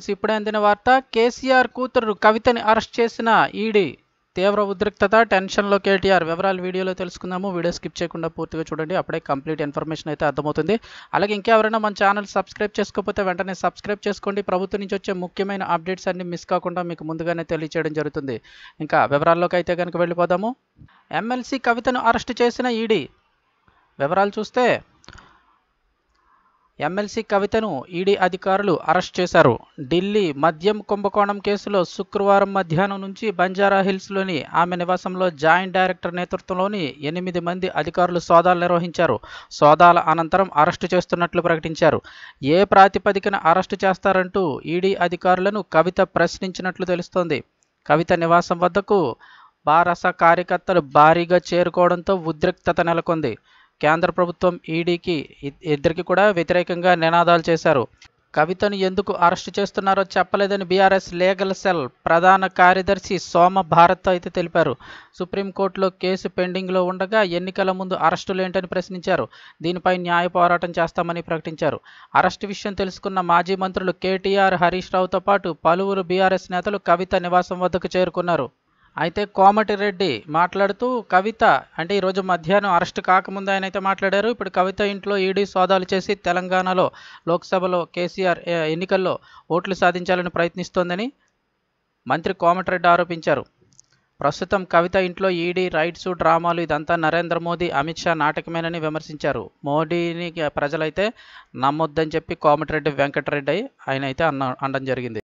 friends ఇప్పుడే అందిన వార్త కేసీఆర్ కూతురు కవితని అరెస్ట్ చేసిన ఈడీ తీవ్ర ఉద్రిక్తత టెన్షన్లో కేటీఆర్ వివరాలు వీడియోలో తెలుసుకుందాము వీడియో స్కిప్ చేయకుండా పూర్తిగా చూడండి అప్పుడే కంప్లీట్ ఇన్ఫర్మేషన్ అయితే అర్థమవుతుంది అలాగే ఇంకెవరైనా మన ఛానల్ సబ్స్క్రైబ్ చేసుకోకపోతే వెంటనే సబ్స్క్రైబ్ చేసుకోండి ప్రభుత్వం నుంచి వచ్చే ముఖ్యమైన అప్డేట్స్ అన్ని మిస్ కాకుండా మీకు ముందుగానే తెలియచేయడం జరుగుతుంది ఇంకా వివరాల్లోకి అయితే కనుక వెళ్ళిపోదాము ఎమ్మెల్సీ కవితను అరెస్ట్ చేసిన ఈడీ వివరాలు చూస్తే ఎమ్మెల్సీ కవితను ఈడీ అధికారులు అరెస్ట్ చేశారు ఢిల్లీ మద్యం కుంభకోణం కేసులో శుక్రవారం మధ్యాహ్నం నుంచి బంజారా హిల్స్లోని ఆమె నివాసంలో జాయింట్ డైరెక్టర్ నేతృత్వంలోని ఎనిమిది మంది అధికారులు సోదాలు నిర్వహించారు సోదాల అనంతరం అరెస్టు చేస్తున్నట్లు ప్రకటించారు ఏ ప్రాతిపదికన అరెస్టు చేస్తారంటూ ఈడీ అధికారులను కవిత ప్రశ్నించినట్లు తెలుస్తోంది కవిత నివాసం వద్దకు బారస కార్యకర్తలు భారీగా చేరుకోవడంతో ఉద్రిక్తత నెలకొంది కేంద్ర ప్రభుత్వం ఈడీకి ఇద్దరికి కూడా వ్యతిరేకంగా నినాదాలు చేశారు కవితను ఎందుకు అరెస్టు చేస్తున్నారో చెప్పలేదని బీఆర్ఎస్ లీగల్ సెల్ ప్రధాన కార్యదర్శి సోమ భారత్ అయితే తెలిపారు సుప్రీంకోర్టులో కేసు పెండింగ్లో ఉండగా ఎన్నికల ముందు అరెస్టులు ఏంటని ప్రశ్నించారు దీనిపై న్యాయ పోరాటం చేస్తామని ప్రకటించారు అరెస్టు విషయం తెలుసుకున్న మాజీ మంత్రులు కేటీఆర్ హరీష్ రావుతో పాటు పలువురు బీఆర్ఎస్ నేతలు కవిత నివాసం వద్దకు చేరుకున్నారు అయితే కోమటిరెడ్డి మాట్లాడుతూ కవిత అంటే ఈరోజు మధ్యాహ్నం అరెస్ట్ కాకముందు ఆయన అయితే మాట్లాడారు ఇప్పుడు కవిత ఇంట్లో ఈడీ సోదాలు చేసి తెలంగాణలో లోక్సభలో కేసీఆర్ ఎన్నికల్లో ఓట్లు సాధించాలని ప్రయత్నిస్తోందని మంత్రి కోమటిరెడ్డి ఆరోపించారు ప్రస్తుతం కవిత ఇంట్లో ఈడీ రైట్స్ డ్రామాలు ఇదంతా నరేంద్ర మోదీ అమిత్ షా నాటకమేనని విమర్శించారు మోడీని ప్రజలైతే నమ్మొద్దని చెప్పి కోమటిరెడ్డి వెంకటరెడ్డి ఆయన అయితే అన్న అనడం జరిగింది